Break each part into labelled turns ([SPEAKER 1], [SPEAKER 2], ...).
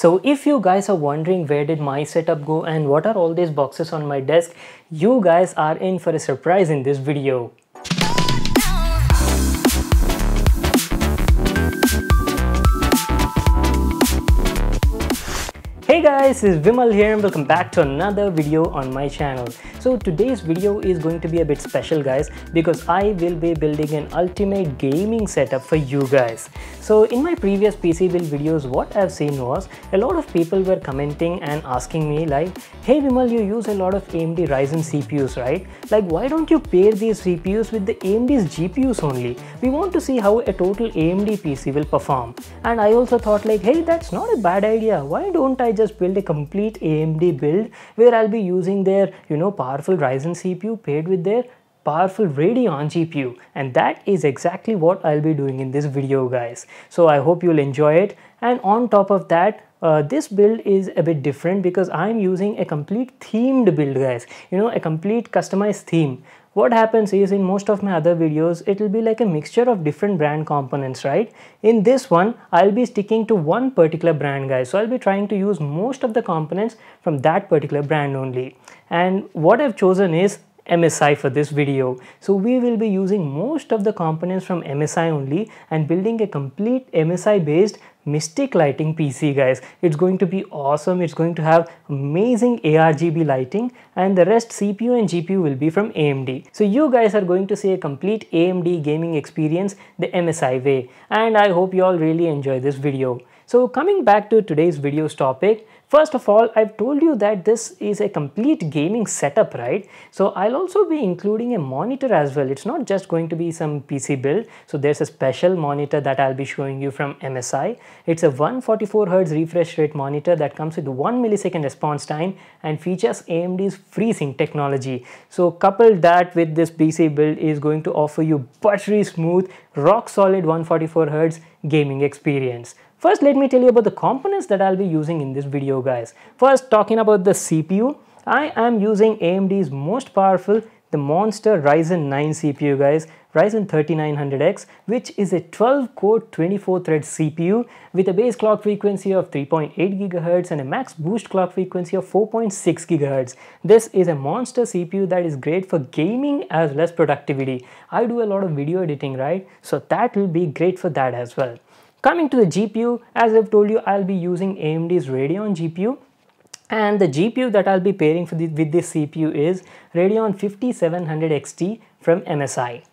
[SPEAKER 1] So if you guys are wondering where did my setup go and what are all these boxes on my desk, you guys are in for a surprise in this video. guys, it's Vimal here and welcome back to another video on my channel. So today's video is going to be a bit special guys because I will be building an ultimate gaming setup for you guys. So in my previous PC build videos what I've seen was a lot of people were commenting and asking me like hey Vimal you use a lot of AMD Ryzen CPUs right? Like why don't you pair these CPUs with the AMD's GPUs only? We want to see how a total AMD PC will perform. And I also thought like hey that's not a bad idea why don't I just build a complete AMD build where I'll be using their, you know, powerful Ryzen CPU paired with their powerful Radeon GPU and that is exactly what I'll be doing in this video guys. So I hope you'll enjoy it and on top of that uh, this build is a bit different because I'm using a complete themed build guys you know a complete customized theme what happens is in most of my other videos, it will be like a mixture of different brand components, right? In this one, I'll be sticking to one particular brand guys. So I'll be trying to use most of the components from that particular brand only. And what I've chosen is MSI for this video. So we will be using most of the components from MSI only and building a complete MSI based Mystic Lighting PC guys. It's going to be awesome. It's going to have amazing ARGB lighting and the rest CPU and GPU will be from AMD. So you guys are going to see a complete AMD gaming experience the MSI way and I hope you all really enjoy this video. So coming back to today's video's topic, First of all, I've told you that this is a complete gaming setup, right? So I'll also be including a monitor as well. It's not just going to be some PC build. So there's a special monitor that I'll be showing you from MSI. It's a 144Hz refresh rate monitor that comes with 1 millisecond response time and features AMD's FreeSync technology. So coupled that with this PC build is going to offer you buttery smooth rock solid 144Hz gaming experience. First, let me tell you about the components that I'll be using in this video guys. First, talking about the CPU, I am using AMD's most powerful the monster Ryzen 9 CPU guys, Ryzen 3900X which is a 12 core 24 thread CPU with a base clock frequency of 3.8 GHz and a max boost clock frequency of 4.6 GHz. This is a monster CPU that is great for gaming as well as productivity. I do a lot of video editing right, so that will be great for that as well. Coming to the GPU, as I've told you I'll be using AMD's Radeon GPU and the GPU that I'll be pairing the, with this CPU is Radeon 5700XT from MSI.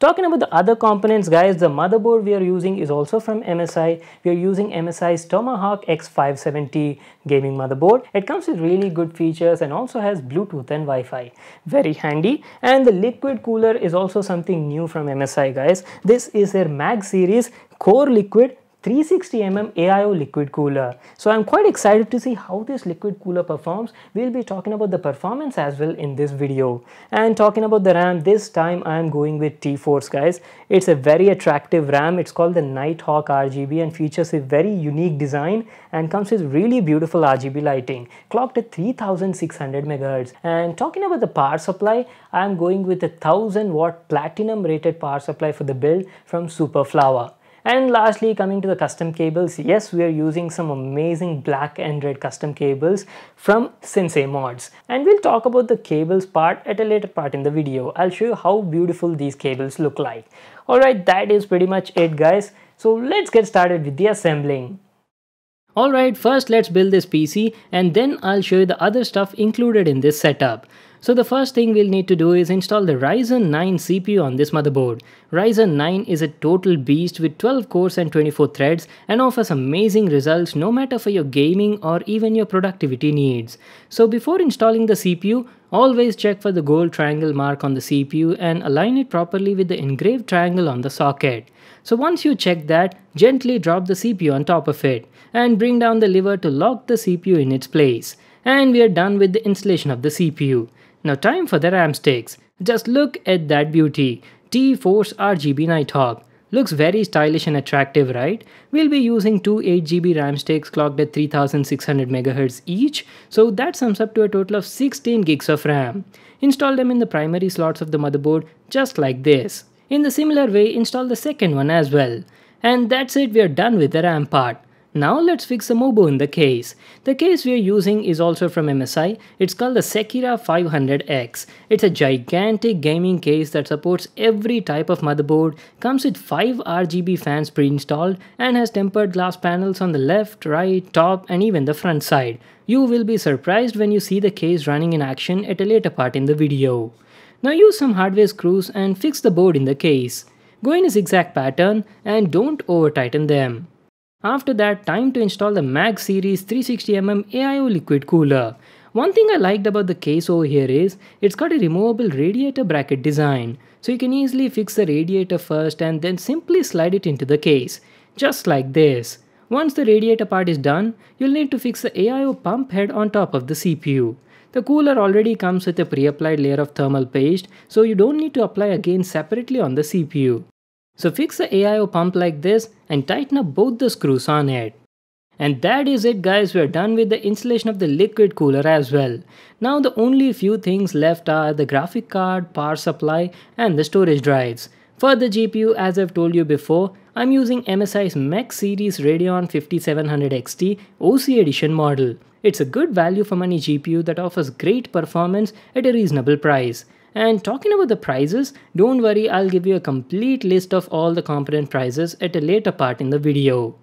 [SPEAKER 1] Talking about the other components guys, the motherboard we are using is also from MSI. We are using MSI's Tomahawk X570 gaming motherboard. It comes with really good features and also has Bluetooth and Wi-Fi. Very handy. And the liquid cooler is also something new from MSI guys. This is their Mag series Core Liquid 360mm AIO liquid cooler. So I'm quite excited to see how this liquid cooler performs. We'll be talking about the performance as well in this video. And talking about the RAM, this time I'm going with T-Force guys. It's a very attractive RAM. It's called the Nighthawk RGB and features a very unique design and comes with really beautiful RGB lighting. Clocked at 3600 MHz. And talking about the power supply, I'm going with a 1000 watt platinum rated power supply for the build from Superflower. And lastly, coming to the custom cables, yes, we are using some amazing black and red custom cables from Sensei Mods. And we'll talk about the cables part at a later part in the video. I'll show you how beautiful these cables look like. Alright, that is pretty much it guys. So let's get started with the assembling. Alright, first let's build this PC and then I'll show you the other stuff included in this setup. So the first thing we'll need to do is install the Ryzen 9 CPU on this motherboard. Ryzen 9 is a total beast with 12 cores and 24 threads and offers amazing results no matter for your gaming or even your productivity needs. So before installing the CPU, always check for the gold triangle mark on the CPU and align it properly with the engraved triangle on the socket. So once you check that, gently drop the CPU on top of it and bring down the lever to lock the CPU in its place. And we are done with the installation of the CPU. Now time for the RAM sticks. Just look at that beauty. T-Force RGB Nighthawk. Looks very stylish and attractive, right? We'll be using two 8GB RAM sticks clocked at 3600MHz each, so that sums up to a total of 16 gigs of RAM. Install them in the primary slots of the motherboard just like this. In the similar way, install the second one as well. And that's it, we're done with the RAM part. Now let's fix a MOBO in the case. The case we are using is also from MSI, it's called the Sekira 500X. It's a gigantic gaming case that supports every type of motherboard, comes with 5 RGB fans pre-installed and has tempered glass panels on the left, right, top and even the front side. You will be surprised when you see the case running in action at a later part in the video. Now use some hardware screws and fix the board in the case. Go in a zigzag pattern and don't over tighten them. After that, time to install the Mag Series 360mm AIO liquid cooler. One thing I liked about the case over here is, it's got a removable radiator bracket design. So you can easily fix the radiator first and then simply slide it into the case. Just like this. Once the radiator part is done, you'll need to fix the AIO pump head on top of the CPU. The cooler already comes with a pre-applied layer of thermal paste, so you don't need to apply again separately on the CPU. So fix the AIO pump like this and tighten up both the screws on it. And that is it guys, we are done with the installation of the liquid cooler as well. Now the only few things left are the graphic card, power supply and the storage drives. For the GPU as I've told you before, I'm using MSI's Max Series Radeon 5700 XT OC edition model. It's a good value for money GPU that offers great performance at a reasonable price. And talking about the prices, don't worry, I'll give you a complete list of all the component prices at a later part in the video.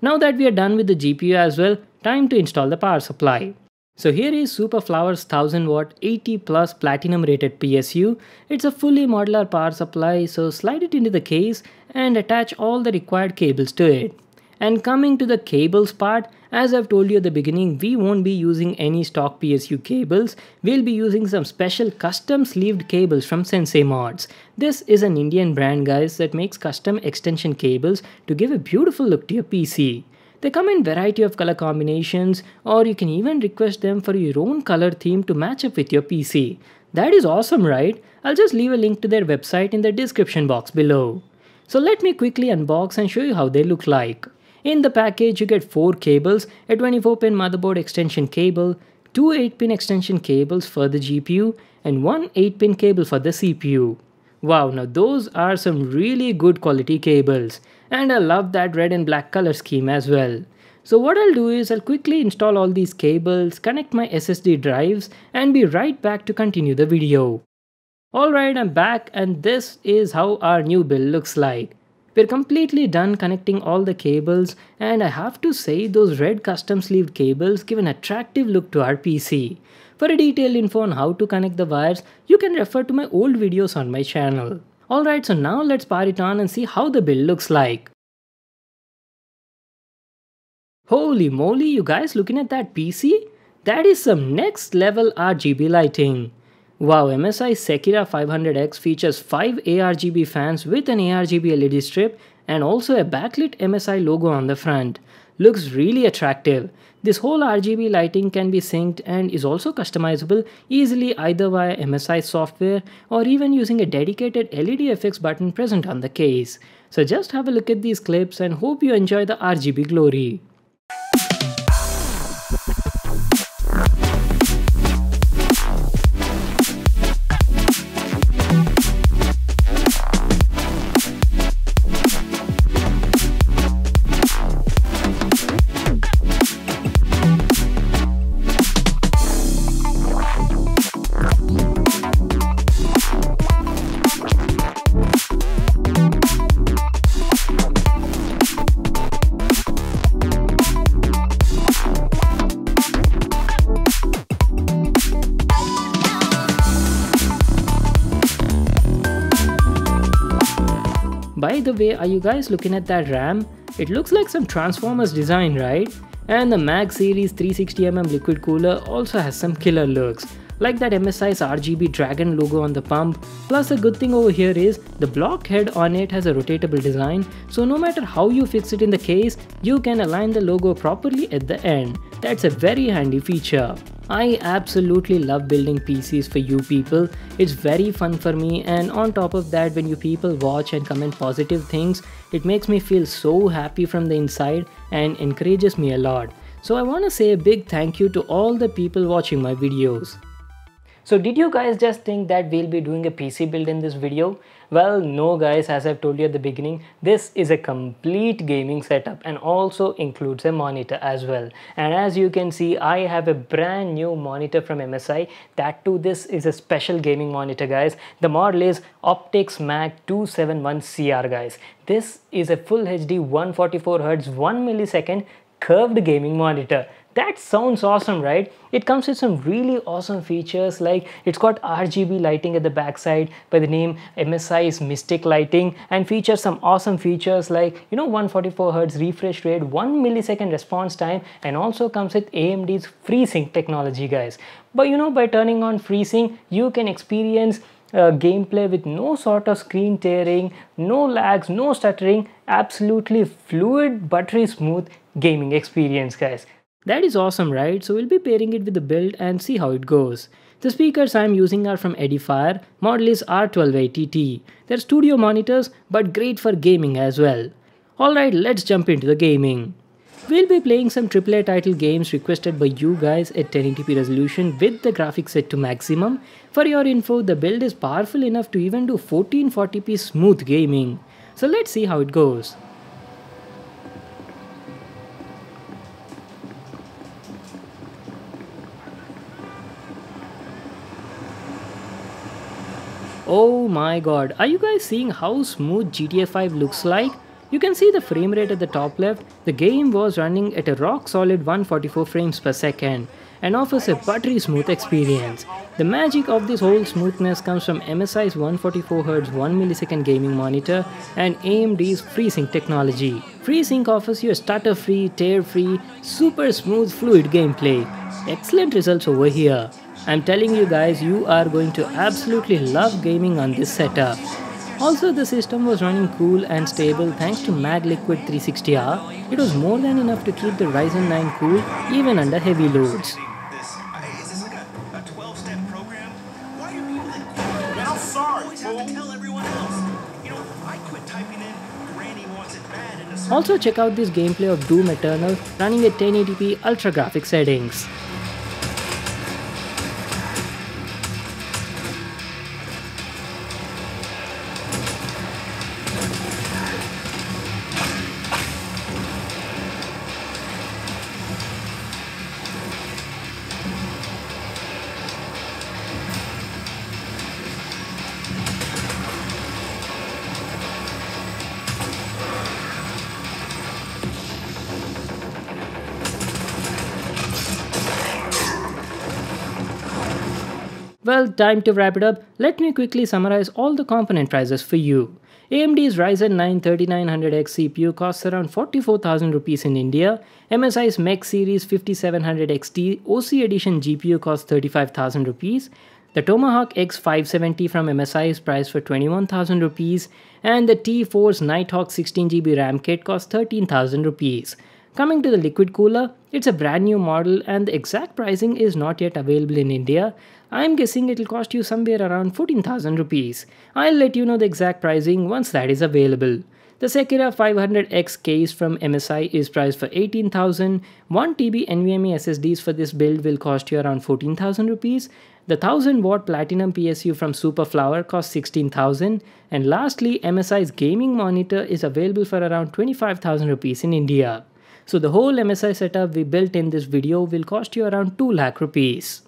[SPEAKER 1] Now that we are done with the GPU as well, time to install the power supply. So here is Superflower's 1000 watt 80 plus platinum rated PSU. It's a fully modular power supply so slide it into the case and attach all the required cables to it. And coming to the cables part, as I've told you at the beginning, we won't be using any stock PSU cables, we'll be using some special custom sleeved cables from Sensei Mods. This is an Indian brand guys that makes custom extension cables to give a beautiful look to your PC. They come in variety of color combinations or you can even request them for your own color theme to match up with your PC. That is awesome right? I'll just leave a link to their website in the description box below. So let me quickly unbox and show you how they look like. In the package, you get 4 cables, a 24-pin motherboard extension cable, two 8-pin extension cables for the GPU, and one 8-pin cable for the CPU. Wow, now those are some really good quality cables. And I love that red and black color scheme as well. So what I'll do is I'll quickly install all these cables, connect my SSD drives, and be right back to continue the video. Alright, I'm back and this is how our new build looks like. We're completely done connecting all the cables and I have to say those red custom sleeved cables give an attractive look to our PC. For a detailed info on how to connect the wires, you can refer to my old videos on my channel. Alright, so now let's power it on and see how the build looks like. Holy moly, you guys looking at that PC? That is some next level RGB lighting. Wow, MSI Sekira 500X features 5 ARGB fans with an ARGB LED strip and also a backlit MSI logo on the front. Looks really attractive. This whole RGB lighting can be synced and is also customizable easily either via MSI software or even using a dedicated LED FX button present on the case. So just have a look at these clips and hope you enjoy the RGB glory. the way, are you guys looking at that RAM? It looks like some Transformers design, right? And the Mag Series 360mm liquid cooler also has some killer looks, like that MSI's RGB dragon logo on the pump. Plus the good thing over here is, the block head on it has a rotatable design, so no matter how you fix it in the case, you can align the logo properly at the end. That's a very handy feature. I absolutely love building PCs for you people. It's very fun for me and on top of that when you people watch and comment positive things, it makes me feel so happy from the inside and encourages me a lot. So I want to say a big thank you to all the people watching my videos. So did you guys just think that we'll be doing a PC build in this video? Well, no guys, as I've told you at the beginning, this is a complete gaming setup and also includes a monitor as well. And as you can see, I have a brand new monitor from MSI. That too, this is a special gaming monitor guys. The model is Optics Mac 271CR guys. This is a full HD 144Hz 1 millisecond curved gaming monitor. That sounds awesome, right? It comes with some really awesome features like it's got RGB lighting at the backside by the name MSI is Mystic Lighting and features some awesome features like, you know, 144Hz refresh rate, 1 millisecond response time and also comes with AMD's FreeSync technology, guys. But you know, by turning on FreeSync, you can experience uh, gameplay with no sort of screen tearing, no lags, no stuttering, absolutely fluid, buttery smooth gaming experience guys. That is awesome, right? So we'll be pairing it with the build and see how it goes. The speakers I'm using are from Edifier, model is R1280T. They're studio monitors but great for gaming as well. Alright, let's jump into the gaming. We'll be playing some AAA title games requested by you guys at 1080p resolution with the graphics set to maximum. For your info, the build is powerful enough to even do 1440p smooth gaming. So let's see how it goes. Oh my god, are you guys seeing how smooth GTA 5 looks like? You can see the frame rate at the top left, the game was running at a rock solid 144 frames per second and offers a buttery smooth experience. The magic of this whole smoothness comes from MSI's 144Hz 1ms gaming monitor and AMD's FreeSync technology. FreeSync offers you a stutter-free, tear-free, super smooth fluid gameplay. Excellent results over here. I'm telling you guys, you are going to absolutely love gaming on this setup. Also, the system was running cool and stable thanks to Mag Liquid 360R. It was more than enough to keep the Ryzen 9 cool even under heavy loads. Also check out this gameplay of Doom Eternal running at 1080p ultra graphics settings. Well, time to wrap it up. Let me quickly summarize all the component prices for you. AMD's Ryzen 9 3900X CPU costs around 44,000 rupees in India. MSI's Mac Series 5700XT OC Edition GPU costs 35,000 rupees. The Tomahawk X570 from MSI is priced for 21,000 rupees and the T4's Nighthawk 16GB RAM kit costs 13,000 rupees. Coming to the liquid cooler, it's a brand new model and the exact pricing is not yet available in India, I'm guessing it'll cost you somewhere around 14,000 rupees. I'll let you know the exact pricing once that is available. The Sekira 500X case from MSI is priced for 18,000. 1 TB NVMe SSDs for this build will cost you around 14,000 rupees. The 1000 watt platinum PSU from Superflower costs 16,000. And lastly, MSI's gaming monitor is available for around 25,000 rupees in India. So the whole MSI setup we built in this video will cost you around 2 lakh rupees.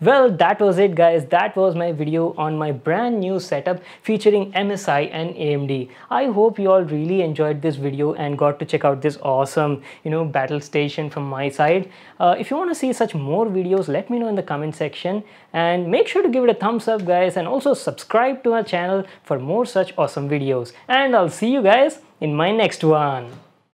[SPEAKER 1] Well, that was it guys. That was my video on my brand new setup featuring MSI and AMD. I hope you all really enjoyed this video and got to check out this awesome, you know, battle station from my side. Uh, if you want to see such more videos, let me know in the comment section and make sure to give it a thumbs up guys and also subscribe to my channel for more such awesome videos. And I'll see you guys in my next one.